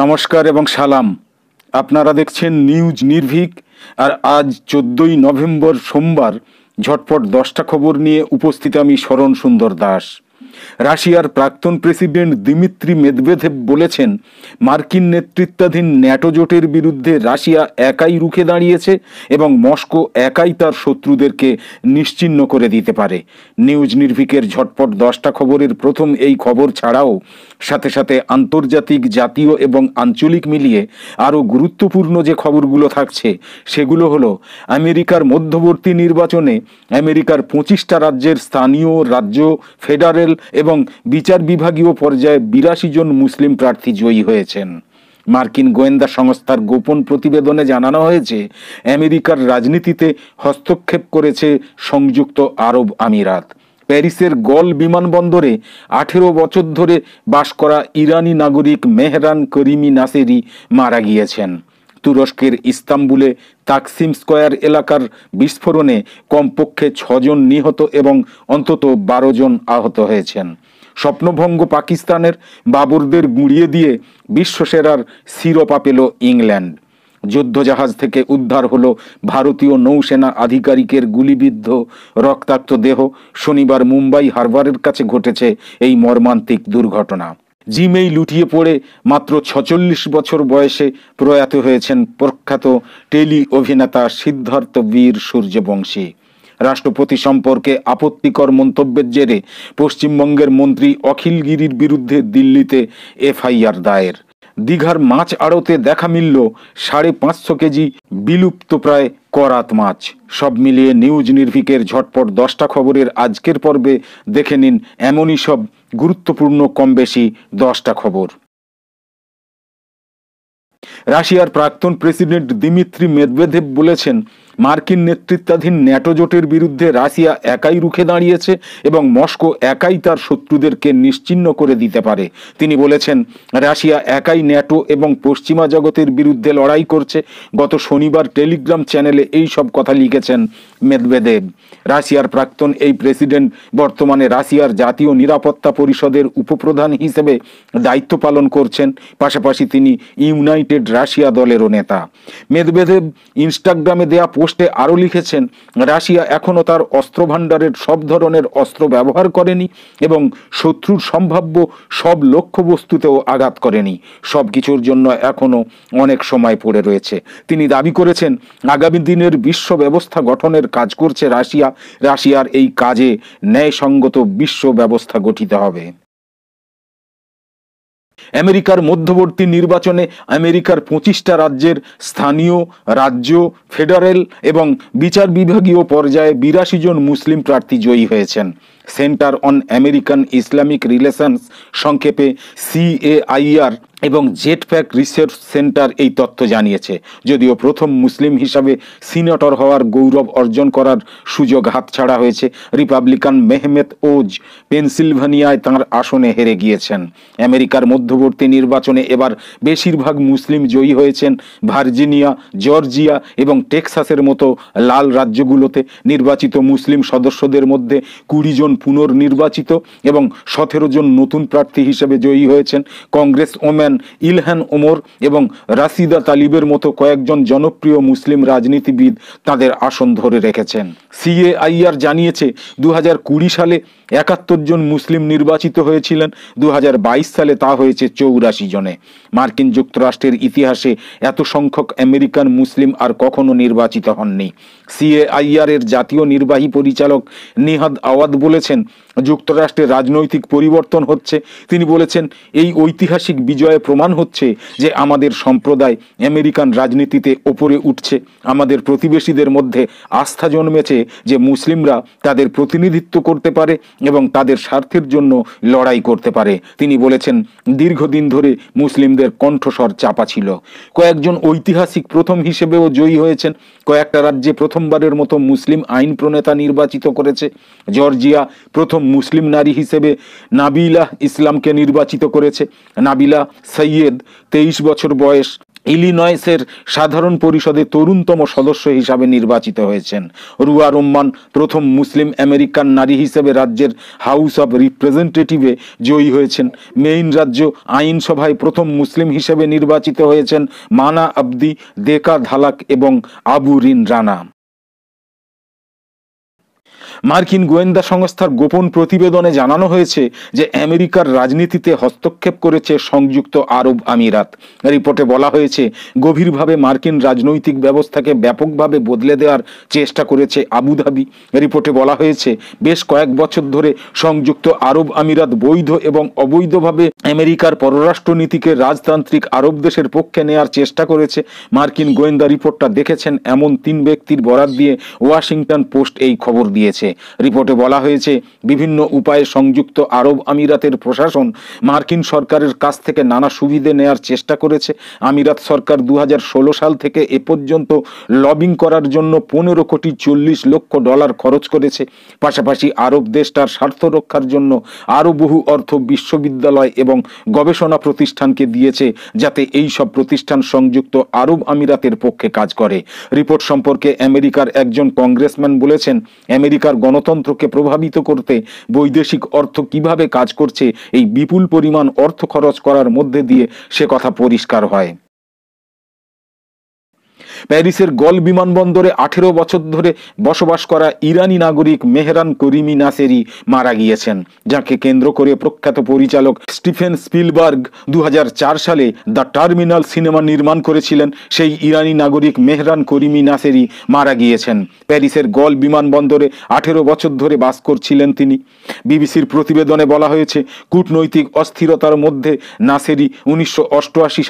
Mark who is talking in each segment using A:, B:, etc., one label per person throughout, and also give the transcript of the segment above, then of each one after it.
A: নমস্কার এবং সালাম আপনারা দেখছেন নিউজ নির্ভীক আর আজ চোদ্দই নভেম্বর সোমবার ঝটপট দশটা খবর নিয়ে উপস্থিত আমি শরণ সুন্দর দাস রাশিয়ার প্রাক্তন প্রেসিডেন্ট দিমিত্রি মেদভেদেব বলেছেন মার্কিন নেতৃত্বাধীন ন্যাটো জোটের বিরুদ্ধে রাশিয়া একাই রুখে দাঁড়িয়েছে এবং মস্কো একাই তার শত্রুদেরকে নিশ্চিহ্ন করে দিতে পারে নিউজ নির্ভিকের ঝটপট দশটা খবরের প্রথম এই খবর ছাড়াও সাথে সাথে আন্তর্জাতিক জাতীয় এবং আঞ্চলিক মিলিয়ে আরও গুরুত্বপূর্ণ যে খবরগুলো থাকছে সেগুলো হলো আমেরিকার মধ্যবর্তী নির্বাচনে আমেরিকার পঁচিশটা রাজ্যের স্থানীয় রাজ্য ফেডারেল জেনারেল এবং বিচার বিভাগীয় পর্যায়ে বিরাশি জন মুসলিম প্রার্থী জয়ী হয়েছেন মার্কিন গোয়েন্দা সংস্থার গোপন প্রতিবেদনে জানানো হয়েছে আমেরিকার রাজনীতিতে হস্তক্ষেপ করেছে সংযুক্ত আরব আমিরাত প্যারিসের গল বিমানবন্দরে আঠেরো বছর ধরে বাস করা ইরানি নাগরিক মেহরান করিমি নাসেরি মারা গিয়েছেন তুরস্কের ইস্তাম্বুলে তাকসিম স্কয়ার এলাকার বিস্ফোরণে কমপক্ষে ছজন নিহত এবং অন্তত বারো জন আহত হয়েছেন স্বপ্নভঙ্গ পাকিস্তানের বাবরদের গুঁড়িয়ে দিয়ে বিশ্বসেরার শিরোপা পেল ইংল্যান্ড যুদ্ধজাহাজ থেকে উদ্ধার হলো ভারতীয় নৌসেনা আধিকারিকের গুলিবিদ্ধ রক্তাক্ত দেহ শনিবার মুম্বাই হারবারের কাছে ঘটেছে এই মর্মান্তিক দুর্ঘটনা জিমেই লুটিয়ে পড়ে মাত্র ছচল্লিশ বছর বয়সে প্রয়াত হয়েছেন প্রখ্যাত টেলি অভিনেতা সিদ্ধার্থ বীর সূর্যবংশী রাষ্ট্রপতি সম্পর্কে আপত্তিকর মন্তব্যের জেরে পশ্চিমবঙ্গের মন্ত্রী অখিলগিরির বিরুদ্ধে দিল্লিতে এফআইআর দায়ের দীঘার মাছ আড়তে দেখা মিলল সাড়ে পাঁচশো কেজি বিলুপ্ত প্রায় করাত মাছ সব মিলিয়ে নিউজ নির্ভিকের ঝটপট দশটা খবরের আজকের পর্বে দেখে নিন এমনই সব গুরুত্বপূর্ণ কম বেশি দশটা খবর রাশিয়ার প্রাক্তন প্রেসিডেন্ট দিমিত্রি মেদভেদেব বলেছেন মার্কিন নেতৃত্বাধীন ন্যাটো জোটের বিরুদ্ধে রাশিয়া একাই রুখে দাঁড়িয়েছে এবং মস্কো একাই তার শত্রুদেরকে নিশ্চিন্ন করে দিতে পারে তিনি বলেছেন রাশিয়া একাই ন্যাটো এবং পশ্চিমা জগতের বিরুদ্ধে লড়াই করছে গত শনিবার টেলিগ্রাম চ্যানেলে এই সব কথা লিখেছেন মেদবেদেব রাশিয়ার প্রাক্তন এই প্রেসিডেন্ট বর্তমানে রাশিয়ার জাতীয় নিরাপত্তা পরিষদের উপপ্রধান হিসেবে দায়িত্ব পালন করছেন পাশাপাশি তিনি ইউনাইটেড রাশিয়া দলেরও নেতা মেদবেদেব ইনস্টাগ্রামে দেয়া পোস্টে আরও লিখেছেন রাশিয়া এখনও তার অস্ত্রভাণ্ডারের সব ধরনের অস্ত্র ব্যবহার করেনি এবং শত্রুর সম্ভাব্য সব লক্ষ্যবস্তুতেও আঘাত করেনি সব কিছুর জন্য এখনও অনেক সময় পড়ে রয়েছে তিনি দাবি করেছেন আগামী দিনের বিশ্ব ব্যবস্থা গঠনের কাজ করছে রাশিয়া রাশিয়ার এই কাজে ন্যায়সঙ্গত বিশ্ব ব্যবস্থা গঠিত হবে আমেরিকার মধ্যবর্তী নির্বাচনে আমেরিকার পঁচিশটা রাজ্যের স্থানীয় রাজ্য ফেডারেল এবং বিচার বিভাগীয় পর্যায়ে বিরাশি জন মুসলিম প্রার্থী জয়ী হয়েছেন centre on American Islamic relations সংক্ষেপে সিএআইআর এবং জেট প্যাক রিসার্চ সেন্টার এই তথ্য জানিয়েছে যদিও প্রথম মুসলিম হিসাবে সিনেটর হওয়ার গৌরব অর্জন করার সুযোগ হাতছাড়া হয়েছে রিপাবলিকান মেহমেত ওজ পেনসিলভানিয়ায় তাঁর আসনে হেরে গিয়েছেন আমেরিকার মধ্যবর্তী নির্বাচনে এবার বেশিরভাগ মুসলিম জয়ী হয়েছেন ভার্জিনিয়া জর্জিয়া এবং টেক্সাসের মতো লাল রাজ্যগুলোতে নির্বাচিত মুসলিম সদস্যদের মধ্যে কুড়ি জন জন পুনর্নির্বাচিত এবং সতেরো জন নতুন প্রার্থী হিসেবে জয়ী হয়েছেন কংগ্রেস ওম্যান ইলহান ওমর এবং রাসিদা তালিবের মতো কয়েকজন জনপ্রিয় মুসলিম রাজনীতিবিদ তাদের আসন ধরে রেখেছেন সিএআইআর জানিয়েছে দু সালে একাত্তর জন মুসলিম নির্বাচিত হয়েছিলেন দু সালে তা হয়েছে চৌরাশি জনে মার্কিন যুক্তরাষ্ট্রের ইতিহাসে এত সংখ্যক আমেরিকান মুসলিম আর কখনো নির্বাচিত হননি সিএআইআর এর জাতীয় নির্বাহী পরিচালক নিহাদ আওয়াদ বলেছেন যুক্তরাষ্ট্রের রাজনৈতিক পরিবর্তন হচ্ছে তিনি বলেছেন এই ঐতিহাসিক বিজয়ে প্রমাণ হচ্ছে যে আমাদের সম্প্রদায় আমেরিকান রাজনীতিতে ওপরে উঠছে আমাদের প্রতিবেশীদের মধ্যে আস্থা জন্মেছে যে মুসলিমরা তাদের প্রতিনিধিত্ব করতে পারে এবং তাদের স্বার্থের জন্য লড়াই করতে পারে তিনি বলেছেন দীর্ঘদিন ধরে মুসলিমদের কণ্ঠস্বর চাপা ছিল কয়েকজন ঐতিহাসিক প্রথম হিসেবেও জয়ী হয়েছেন কয়েকটা রাজ্যে প্রথমবারের মতো মুসলিম আইন প্রণেতা নির্বাচিত করেছে জর্জিয়া প্রথম মুসলিম নারী হিসেবে নাবিলা ইসলামকে নির্বাচিত করেছে নাবিলা সৈয়দ তেইশ বছর বয়স ইলিনয়েসের সাধারণ পরিষদে তরুণতম সদস্য হিসাবে নির্বাচিত হয়েছেন রুয়া রোম্মান প্রথম মুসলিম আমেরিকান নারী হিসেবে রাজ্যের হাউস অব রিপ্রেজেন্টেটিভে জয়ী হয়েছেন মেইন রাজ্য আইনসভায় প্রথম মুসলিম হিসেবে নির্বাচিত হয়েছেন মানা আবদি দেকা ধালাক এবং আবু রিন রানা মার্কিন গোয়েন্দা সংস্থার গোপন প্রতিবেদনে জানানো হয়েছে যে আমেরিকার রাজনীতিতে হস্তক্ষেপ করেছে সংযুক্ত আরব আমিরাত রিপোর্টে বলা হয়েছে গভীরভাবে মার্কিন রাজনৈতিক ব্যবস্থাকে ব্যাপকভাবে বদলে দেওয়ার চেষ্টা করেছে আবুধাবি রিপোর্টে বলা হয়েছে বেশ কয়েক বছর ধরে সংযুক্ত আরব আমিরাত বৈধ এবং অবৈধভাবে আমেরিকার পররাষ্ট্রনীতিকে রাজতান্ত্রিক আরব দেশের পক্ষে নেয়ার চেষ্টা করেছে মার্কিন গোয়েন্দা রিপোর্টটা দেখেছেন এমন তিন ব্যক্তির বরাত দিয়ে ওয়াশিংটন পোস্ট এই খবর দিয়েছে রিপোর্টে বলা হয়েছে বিভিন্ন উপায়ে সংযুক্ত আরব আমিরাতের প্রশাসন মার্কিন সরকারের কাছ থেকে নানা সুবিধে নেয়ার চেষ্টা করেছে আমিরাত সরকার দু সাল থেকে এ পর্যন্ত লবিং করার জন্য পনেরো কোটি চল্লিশ লক্ষ ডলার খরচ করেছে পাশাপাশি আরব দেশটার স্বার্থ রক্ষার জন্য আরও বহু অর্থ বিশ্ববিদ্যালয় এবং গবেষণা প্রতিষ্ঠানকে দিয়েছে যাতে এই সব প্রতিষ্ঠান সংযুক্ত আরব আমিরাতের পক্ষে কাজ করে রিপোর্ট সম্পর্কে আমেরিকার একজন কংগ্রেসম্যান বলেছেন আমেরিকার গণতন্ত্রকে প্রভাবিত করতে বৈদেশিক অর্থ কিভাবে কাজ করছে এই বিপুল পরিমাণ অর্থ খরচ করার মধ্যে দিয়ে সে কথা পরিষ্কার হয় প্যারিসের গল বিমানবন্দরে আঠেরো বছর ধরে বসবাস করা ইরানি নাগরিক মেহরান করিমি নাসেরি মারা গিয়েছেন যাকে কেন্দ্র করে প্রখ্যাত পরিচালক স্টিফেন স্পিলবার্গ দু সালে দ্য টার্মিনাল সিনেমা নির্মাণ করেছিলেন সেই ইরানি নাগরিক মেহরান করিমি নাসেরি মারা গিয়েছেন প্যারিসের গল বিমানবন্দরে আঠেরো বছর ধরে বাস করছিলেন তিনি বিবিসির প্রতিবেদনে বলা হয়েছে কূটনৈতিক অস্থিরতার মধ্যে নাসেরি উনিশশো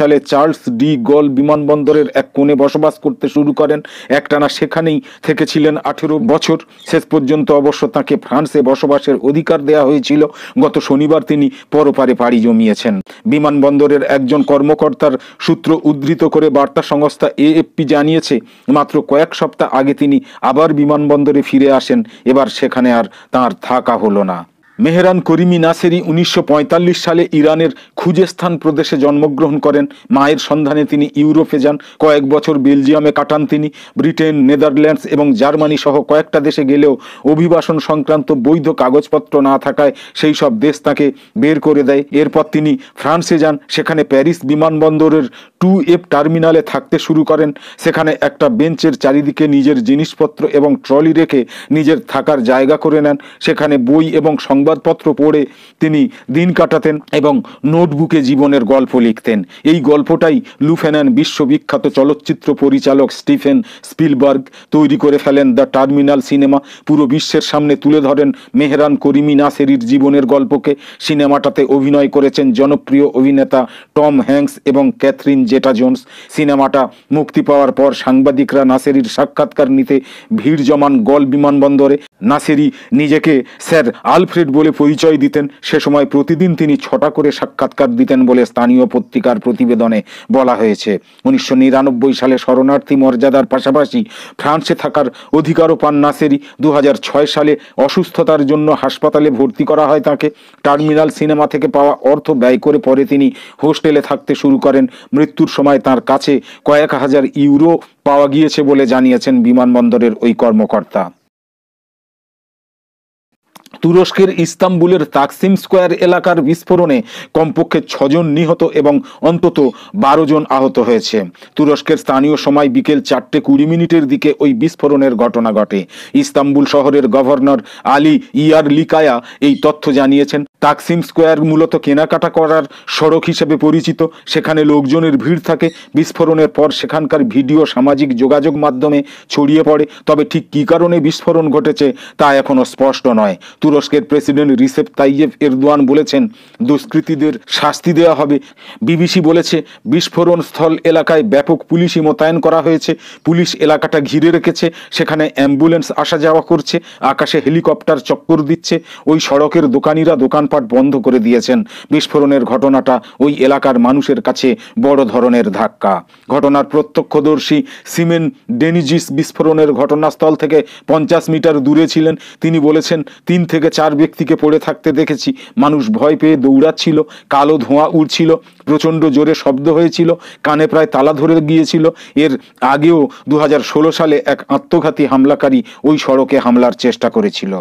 A: সালে চার্লস ডি গল বিমানবন্দরের এক কোণে বসবাস করতে শুরু করেন একটানা সেখানেই থেকেছিলেন আঠেরো বছর শেষ পর্যন্ত অবশ্য তাকে ফ্রান্সে বসবাসের অধিকার দেয়া হয়েছিল গত শনিবার তিনি পরপারে পাড়ি জমিয়েছেন বিমানবন্দরের একজন কর্মকর্তার সূত্র উদ্ধৃত করে বার্তা সংস্থা এএফপি জানিয়েছে মাত্র কয়েক সপ্তাহ আগে তিনি আবার বিমানবন্দরে ফিরে আসেন এবার সেখানে আর তার থাকা হলো না মেহরান করিমি নাসেরি উনিশশো সালে ইরানের খুজেস্থান প্রদেশে জন্মগ্রহণ করেন মায়ের সন্ধানে তিনি ইউরোপে যান কয়েক বছর বেলজিয়ামে কাটান তিনি ব্রিটেন নেদারল্যান্ডস এবং জার্মানি সহ কয়েকটা দেশে গেলেও অভিবাসন সংক্রান্ত বৈধ কাগজপত্র না থাকায় সেই সব দেশ তাকে বের করে দেয় এরপর তিনি ফ্রান্সে যান সেখানে প্যারিস বিমানবন্দরের টু এফ টার্মিনালে থাকতে শুরু করেন সেখানে একটা বেঞ্চের চারিদিকে নিজের জিনিসপত্র এবং ট্রলি রেখে নিজের থাকার জায়গা করে নেন সেখানে বই এবং সং সংবাদপত্র পড়ে তিনি দিন কাটাতেন এবং নোটবুকে জীবনের গল্প লিখতেন এই গল্পটাই লুফেনান বিশ্ববিখ্যাত চলচ্চিত্র পরিচালক স্টিফেন স্পিলবার্গ তৈরি করে ফেলেন দ্য টার্মিনাল সিনেমা পুরো বিশ্বের সামনে তুলে ধরেন মেহরান করিমি নাসেরির জীবনের গল্পকে সিনেমাটাতে অভিনয় করেছেন জনপ্রিয় অভিনেতা টম হ্যাংস এবং ক্যাথরিন জেটা জোনস সিনেমাটা মুক্তি পাওয়ার পর সাংবাদিকরা নাসেরির সাক্ষাৎকার নিতে ভিড় জমান গল বিমানবন্দরে নাসেরি নিজেকে স্যার আলফ্রেড বলে পরিচয় দিতেন সে সময় প্রতিদিন তিনি ছটা করে সাক্ষাৎকার দিতেন বলে স্থানীয় পত্রিকার প্রতিবেদনে বলা হয়েছে উনিশশো সালে শরণার্থী মর্যাদার পাশাপাশি ফ্রান্সে থাকার অধিকারও পান নাসেরি দু সালে অসুস্থতার জন্য হাসপাতালে ভর্তি করা হয় তাকে টার্মিনাল সিনেমা থেকে পাওয়া অর্থ ব্যয় করে পরে তিনি হোস্টেলে থাকতে শুরু করেন মৃত্যুর সময় তার কাছে কয়েক হাজার ইউরো পাওয়া গিয়েছে বলে জানিয়েছেন বিমানবন্দরের ওই কর্মকর্তা তুরস্কের ইস্তাম্বুলের তাকসিম স্কোয়ার এলাকার বিস্ফোরণে কমপক্ষে ছজন নিহত এবং অন্তত বারো জন আহত হয়েছে তুরস্কের স্থানীয় সময় বিকেল চারটে কুড়ি মিনিটের দিকে ওই বিস্ফোরণের ঘটনা ঘটে ইস্তাম্বুল শহরের গভর্নর আলী ইয়ার লিকায়া এই তথ্য জানিয়েছেন তাকসিম স্কোয়ার মূলত কেনাকাটা করার সড়ক হিসেবে পরিচিত সেখানে লোকজনের ভিড় থাকে বিস্ফোরণের পর সেখানকার ভিডিও সামাজিক যোগাযোগ মাধ্যমে ছড়িয়ে পড়ে তবে ঠিক কী কারণে বিস্ফোরণ ঘটেছে তা এখনও স্পষ্ট নয় তুরস্কের প্রেসিডেন্ট রিসেপ তাইয়েব এরদোয়ান বলেছেন দুষ্কৃতীদের শাস্তি দেওয়া হবে বিবিসি বলেছে বিস্ফোরণ স্থল এলাকায় ব্যাপক পুলিশি মোতায়েন করা হয়েছে পুলিশ এলাকাটা ঘিরে রেখেছে সেখানে অ্যাম্বুলেন্স আসা যাওয়া করছে আকাশে হেলিকপ্টার চক্কর দিচ্ছে ওই সড়কের দোকানিরা দোকানপাট বন্ধ করে দিয়েছেন বিস্ফোরণের ঘটনাটা ওই এলাকার মানুষের কাছে বড় ধরনের ধাক্কা ঘটনার প্রত্যক্ষদর্শী সিমেন ডেনিজিস বিস্ফোরণের ঘটনাস্থল থেকে পঞ্চাশ মিটার দূরে ছিলেন তিনি বলেছেন তিন থেকে চার ব্যক্তিকে পড়ে থাকতে দেখেছি মানুষ ভয় পেয়ে দৌড়াচ্ছিল কালো ধোঁয়া উড়ছিল প্রচণ্ড জোরে শব্দ হয়েছিল কানে প্রায় তালা ধরে গিয়েছিল এর আগেও দু সালে এক আত্মঘাতী হামলাকারী ওই সড়কে হামলার চেষ্টা করেছিল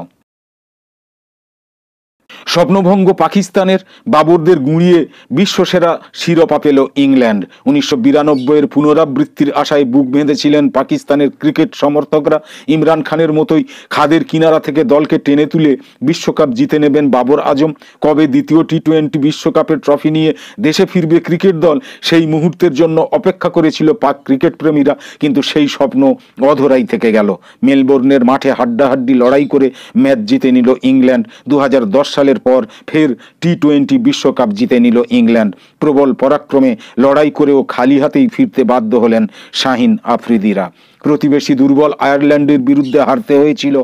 A: স্বপ্নভঙ্গ পাকিস্তানের বাবরদের গুঁড়িয়ে বিশ্বসেরা শিরোপা পেল ইংল্যান্ড উনিশশো বিরানব্বইয়ের পুনরাবৃত্তির আশায় বুক বেঁধেছিলেন পাকিস্তানের ক্রিকেট সমর্থকরা ইমরান খানের মতোই খাদের কিনারা থেকে দলকে টেনে তুলে বিশ্বকাপ জিতে নেবেন বাবর আজম কবে দ্বিতীয় টি টোয়েন্টি বিশ্বকাপের ট্রফি নিয়ে দেশে ফিরবে ক্রিকেট দল সেই মুহূর্তের জন্য অপেক্ষা করেছিল পাক ক্রিকেট প্রেমীরা কিন্তু সেই স্বপ্ন অধরাই থেকে গেল মেলবোর্নের মাঠে হাড্ডাহাড্ডি লড়াই করে ম্যাচ জিতে নিল ইংল্যান্ড দু সালে সাফল্যের পর ফের টি টোয়েন্টি বিশ্বকাপ জিতে নিল ইংল্যান্ড প্রবল পরাক্রমে লড়াই করেও খালি হাতেই ফিরতে বাধ্য হলেন শাহিন আফ্রিদিরা প্রতিবেশী দুর্বল আয়ারল্যান্ডের বিরুদ্ধে হারতে হয়েছিল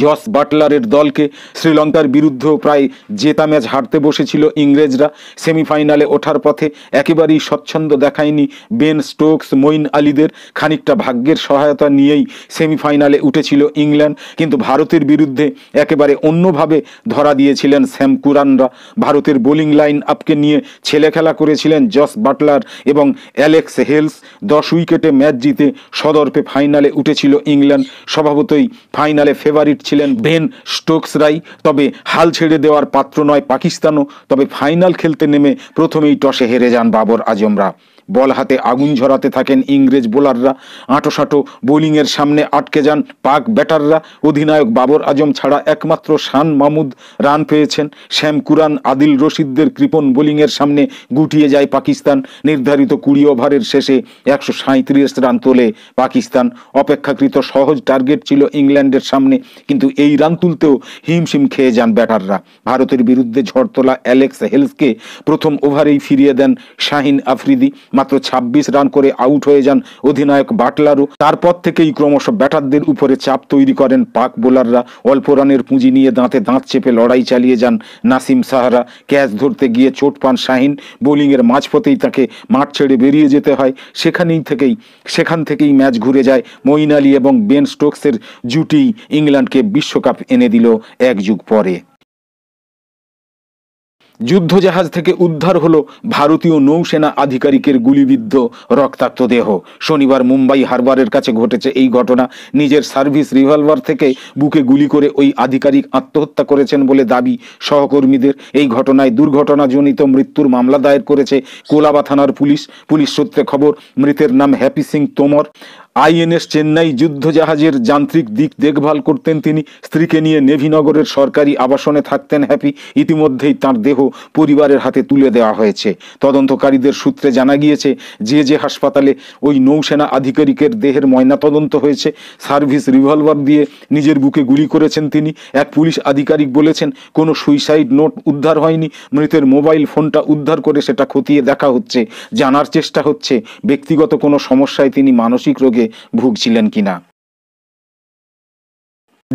A: জস বাটলারের দলকে শ্রীলঙ্কার বিরুদ্ধেও প্রায় জেতা ম্যাচ হারতে বসেছিল ইংরেজরা সেমিফাইনালে ওঠার পথে একেবারেই স্বচ্ছন্দ দেখায়নি বেন স্টোকস মইন আলীদের খানিকটা ভাগ্যের সহায়তা নিয়েই সেমিফাইনালে উঠেছিল ইংল্যান্ড কিন্তু ভারতের বিরুদ্ধে একেবারে অন্যভাবে ধরা দিয়েছিলেন স্যাম কুরানরা ভারতের বোলিং লাইন আপকে নিয়ে ছেলে খেলা করেছিলেন জস বাটলার এবং অ্যালেক্স হেলস দশ উইকেটে ম্যাচ জিতে সদর্পে ফাইনালে উঠেছিল ইংল্যান্ড স্বভাবতই ফাইনালে ফেভারিট ফেভারিট ছিলেন বেন রাই তবে হাল ছেড়ে দেওয়ার পাত্র নয় পাকিস্তানও তবে ফাইনাল খেলতে নেমে প্রথমেই টসে হেরে যান বাবর আজমরা বল হাতে আগুন ঝরাতে থাকেন ইংরেজ বোলাররা আঁটোসাঁটো বোলিংয়ের সামনে আটকে যান পাক ব্যাটাররা অধিনায়ক বাবর আজম ছাড়া একমাত্র শান মাহমুদ রান পেয়েছেন শ্যাম কুরান আদিল রশিদদের কৃপন বোলিংয়ের সামনে গুটিয়ে যায় পাকিস্তান নির্ধারিত কুড়ি ওভারের শেষে একশো সাঁত্রিশ রান তোলে পাকিস্তান অপেক্ষাকৃত সহজ টার্গেট ছিল ইংল্যান্ডের সামনে কিন্তু এই রান তুলতেও হিমশিম খেয়ে যান ব্যাটাররা ভারতের বিরুদ্ধে ঝড় তোলা অ্যালেক্স হেলসকে প্রথম ওভারেই ফিরিয়ে দেন শাহিন আফ্রিদি মাত্র ২৬ রান করে আউট হয়ে যান অধিনায়ক বাটলারও তারপর থেকেই ক্রমশ ব্যাটারদের উপরে চাপ তৈরি করেন পাক বোলাররা অল্প রানের পুঁজি নিয়ে দাঁতে দাঁত চেপে লড়াই চালিয়ে যান নাসিম সাহারা ক্যাচ ধরতে গিয়ে চোট পান শাহিন বোলিংয়ের মাঝপথেই তাকে মাঠ ছেড়ে বেরিয়ে যেতে হয় সেখানেই থেকেই সেখান থেকেই ম্যাচ ঘুরে যায় মঈন আলী এবং বেন স্টোকসের জুটি ইংল্যান্ডকে বিশ্বকাপ এনে দিল এক যুগ পরে যুদ্ধজাহাজ থেকে উদ্ধার হল ভারতীয় নৌসেনা আধিকারিকের গুলিবিদ্ধ রক্তাক্ত দেহ শনিবার মুম্বাই হারবারের কাছে ঘটেছে এই ঘটনা নিজের সার্ভিস রিভলভার থেকে বুকে গুলি করে ওই আধিকারিক আত্মহত্যা করেছেন বলে দাবি সহকর্মীদের এই ঘটনায় দুর্ঘটনাজনিত মৃত্যুর মামলা দায়ের করেছে কোলাবা থানার পুলিশ পুলিশ সূত্রে খবর মৃতের নাম হ্যাপি সিং তোমর আইএনএস চেন্নাই যুদ্ধজাহাজের যান্ত্রিক দিক দেখভাল করতেন তিনি স্ত্রীকে নিয়ে নেভিনগরের সরকারি আবাসনে থাকতেন হ্যাপি ইতিমধ্যেই তার দেহ পরিবারের হাতে তুলে দেওয়া হয়েছে তদন্তকারীদের সূত্রে জানা গিয়েছে যে যে হাসপাতালে ওই নৌসেনা আধিকারিকের দেহের ময়না তদন্ত হয়েছে সার্ভিস রিভলভার দিয়ে নিজের বুকে গুলি করেছেন তিনি এক পুলিশ আধিকারিক বলেছেন কোনো সুইসাইড নোট উদ্ধার হয়নি মৃতের মোবাইল ফোনটা উদ্ধার করে সেটা খতিয়ে দেখা হচ্ছে জানার চেষ্টা হচ্ছে ব্যক্তিগত কোনো সমস্যায় তিনি মানসিক রোগে भुगछिलन किना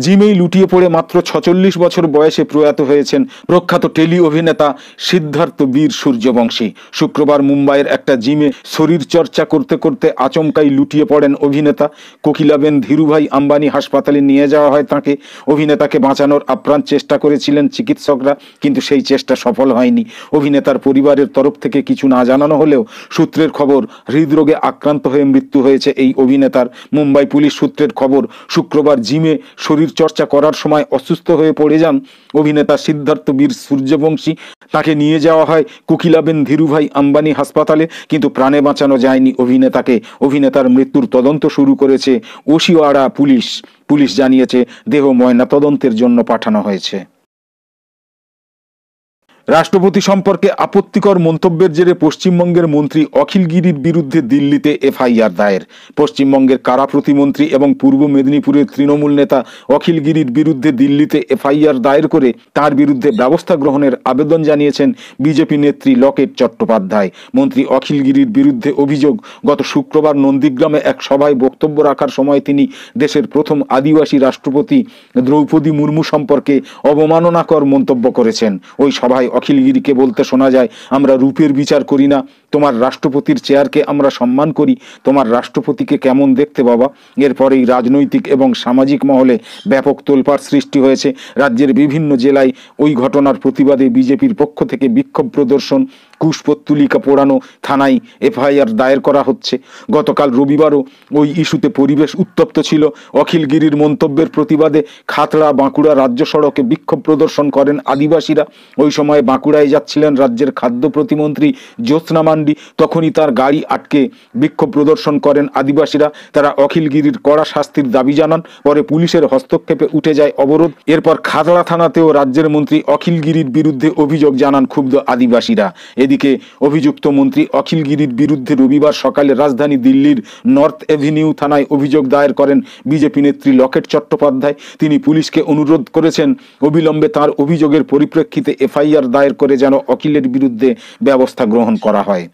A: জিমেই লুটিয়ে পড়ে মাত্র ছচল্লিশ বছর বয়সে প্রয়াত হয়েছেন প্রখ্যাত টেলি অভিনেতা সিদ্ধার্থ বীর সূর্যবংশী শুক্রবার মুম্বাইয়ের একটা জিমে শরীর চর্চা করতে করতে আচমকাই লুটিয়ে পড়েন অভিনেতা কোকিলাবেন ধীরুভাই আম্বানি হাসপাতালে নিয়ে যাওয়া হয় তাকে অভিনেতাকে বাঁচানোর আপ্রাণ চেষ্টা করেছিলেন চিকিৎসকরা কিন্তু সেই চেষ্টা সফল হয়নি অভিনেতার পরিবারের তরফ থেকে কিছু না জানানো হলেও সূত্রের খবর হৃদরোগে আক্রান্ত হয়ে মৃত্যু হয়েছে এই অভিনেতার মুম্বাই পুলিশ সূত্রের খবর শুক্রবার জিমে শরীর চর্চা করার সময় অসুস্থ হয়ে পড়ে যান অভিনেতা সিদ্ধার্থ বীর সূর্যবংশী তাকে নিয়ে যাওয়া হয় কুকিলাবেন ধীরুভাই আম্বানি হাসপাতালে কিন্তু প্রাণে বাঁচানো যায়নি অভিনেতাকে অভিনেতার মৃত্যুর তদন্ত শুরু করেছে ওশিওয়াড়া পুলিশ পুলিশ জানিয়েছে দেহ ময়না তদন্তের জন্য পাঠানো হয়েছে রাষ্ট্রপতি সম্পর্কে আপত্তিকর মন্তব্যের জেরে পশ্চিমবঙ্গের মন্ত্রী অখিলগিরির বিরুদ্ধে দিল্লিতে এফআইআর দায়ের পশ্চিমবঙ্গের কারা প্রতিমন্ত্রী এবং পূর্ব মেদিনীপুরের তৃণমূল নেতা অখিলগিরির বিরুদ্ধে দিল্লিতে এফআইআর দায়ের করে তার বিরুদ্ধে ব্যবস্থা গ্রহণের আবেদন জানিয়েছেন বিজেপি নেত্রী লকেট চট্টোপাধ্যায় মন্ত্রী অখিলগিরির বিরুদ্ধে অভিযোগ গত শুক্রবার নন্দীগ্রামে এক সভায় বক্তব্য রাখার সময় তিনি দেশের প্রথম আদিবাসী রাষ্ট্রপতি দ্রৌপদী মুর্মু সম্পর্কে অবমাননাকর মন্তব্য করেছেন ওই সভায় অখিলগিরিকে বলতে শোনা যায় আমরা রূপের বিচার করি না তোমার রাষ্ট্রপতির চেয়ারকে আমরা সম্মান করি তোমার রাষ্ট্রপতিকে কেমন দেখতে বাবা এরপরেই রাজনৈতিক এবং সামাজিক মহলে ব্যাপক তোলপাড় সৃষ্টি হয়েছে রাজ্যের বিভিন্ন জেলায় ওই ঘটনার প্রতিবাদে বিজেপির পক্ষ থেকে বিক্ষোভ প্রদর্শন কুশপত্তুলিকা পোড়ানো থানায় এফআইআর দায়ের করা হচ্ছে গতকাল রবিবারও ওই ইস্যুতে পরিবেশ উত্তপ্ত ছিল অখিলগিরির মন্তব্যের প্রতিবাদে খাতড়া বাঁকুড়া রাজ্য সড়কে বিক্ষোভ প্রদর্শন করেন আদিবাসীরা ওই সময় বাঁকুড়ায় যাচ্ছিলেন রাজ্যের খাদ্য প্রতিমন্ত্রী জ্যোৎস্নামান পাননি তখনই তার গাড়ি আটকে বিক্ষোভ প্রদর্শন করেন আদিবাসীরা তারা অখিলগিরির কড়া শাস্তির দাবি জানান পরে পুলিশের হস্তক্ষেপে উঠে যায় অবরোধ এরপর খাজড়া থানাতেও রাজ্যের মন্ত্রী অখিলগিরির বিরুদ্ধে অভিযোগ জানান ক্ষুব্ধ আদিবাসীরা এদিকে অভিযুক্ত মন্ত্রী অখিলগিরির বিরুদ্ধে রবিবার সকালে রাজধানী দিল্লির নর্থ এভিনিউ থানায় অভিযোগ দায়ের করেন বিজেপি নেত্রী লকেট চট্টোপাধ্যায় তিনি পুলিশকে অনুরোধ করেছেন অবিলম্বে তার অভিযোগের পরিপ্রেক্ষিতে এফআইআর দায়ের করে যেন অখিলের বিরুদ্ধে ব্যবস্থা গ্রহণ করা হয়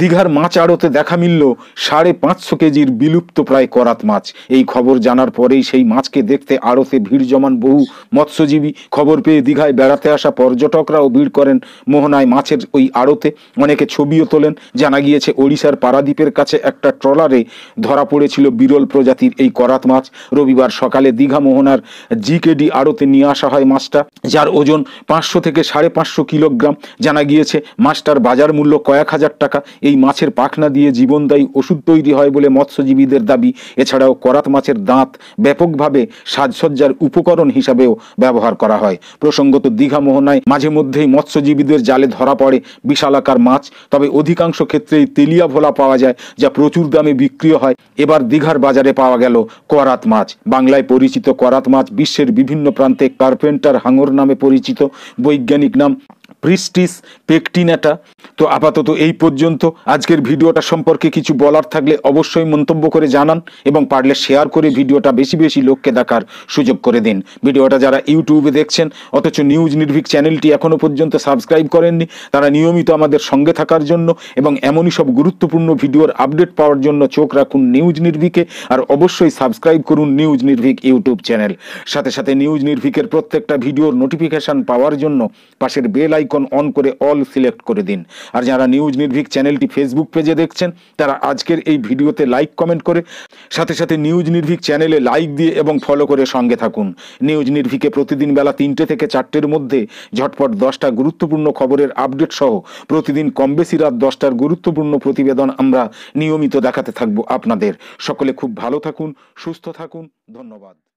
A: দীঘার মাছ আড়তে দেখা মিলল সাড়ে পাঁচশো কেজির বিলুপ্ত প্রায় করাত মাছ এই খবর জানার পরেই সেই মাছকে দেখতে আড়তে ভিড় জমান বহু মৎস্যজীবী খবর পেয়ে দীঘায় বেড়াতে আসা পর্যটকরাও ভিড় করেন মোহনায় মাছের ওই আড়তে অনেকে ছবিও তোলেন জানা গিয়েছে ওড়িশার পারাদ্বীপের কাছে একটা ট্রলারে ধরা পড়েছিল বিরল প্রজাতির এই করাত মাছ রবিবার সকালে দীঘা মোহনার জিকেডি আড়তে নিয়ে আসা হয় মাছটা যার ওজন পাঁচশো থেকে সাড়ে পাঁচশো কিলোগ্রাম জানা গিয়েছে মাছটার বাজার মূল্য কয়েক হাজার টাকা এই মাছের পাখনা দিয়ে জীবনদায়ী ওষুধ তৈরি হয় বলে মৎস্যজীবীদের দাবি এছাড়াও করাত মাছের দাঁত ব্যাপকভাবে সাজসজ্জার উপকরণ হিসাবেও ব্যবহার করা হয় প্রসঙ্গত দীঘা মোহনায় মাঝে মধ্যেই মৎস্যজীবীদের জালে ধরা পড়ে বিশালাকার মাছ তবে অধিকাংশ ক্ষেত্রেই তেলিয়া ভোলা পাওয়া যায় যা প্রচুর দামে বিক্রিয় হয় এবার দীঘার বাজারে পাওয়া গেল করাত মাছ বাংলায় পরিচিত করাত মাছ বিশ্বের বিভিন্ন প্রান্তে কার্পেন্টার হাঙর নামে পরিচিত বৈজ্ঞানিক নাম প্রিস্টিস পেকটিনাটা তো আপাতত এই পর্যন্ত আজকের ভিডিওটা সম্পর্কে কিছু বলার থাকলে অবশ্যই মন্তব্য করে জানান এবং পারলে শেয়ার করে ভিডিওটা বেশি বেশি লোককে দেখার সুযোগ করে দিন ভিডিওটা যারা ইউটিউবে দেখছেন অথচ নিউজ নির্ভীক চ্যানেলটি এখনও পর্যন্ত সাবস্ক্রাইব করেননি তারা নিয়মিত আমাদের সঙ্গে থাকার জন্য এবং এমনই সব গুরুত্বপূর্ণ ভিডিওর আপডেট পাওয়ার জন্য চোখ রাখুন নিউজ নির্ভীকে আর অবশ্যই সাবস্ক্রাইব করুন নিউজ নির্ভীক ইউটিউব চ্যানেল সাথে সাথে নিউজ নির্ভীকের প্রত্যেকটা ভিডিওর নোটিফিকেশান পাওয়ার জন্য পাশের বেল আইকন অন করে অল সিলেক্ট করে দিন আর যারা নিউজ নির্ভীক চ্যানেলটি ফেসবুক পেজে দেখছেন তারা আজকের এই ভিডিওতে লাইক কমেন্ট করে সাথে সাথে নিউজ নির্ভীক চ্যানেলে লাইক দিয়ে এবং ফলো করে সঙ্গে থাকুন নিউজ নির্ভীকে প্রতিদিন বেলা তিনটে থেকে চারটের মধ্যে ঝটপট দশটা গুরুত্বপূর্ণ খবরের আপডেট সহ প্রতিদিন কম বেশি রাত দশটার গুরুত্বপূর্ণ প্রতিবেদন আমরা নিয়মিত দেখাতে থাকব আপনাদের সকলে খুব ভালো থাকুন সুস্থ থাকুন ধন্যবাদ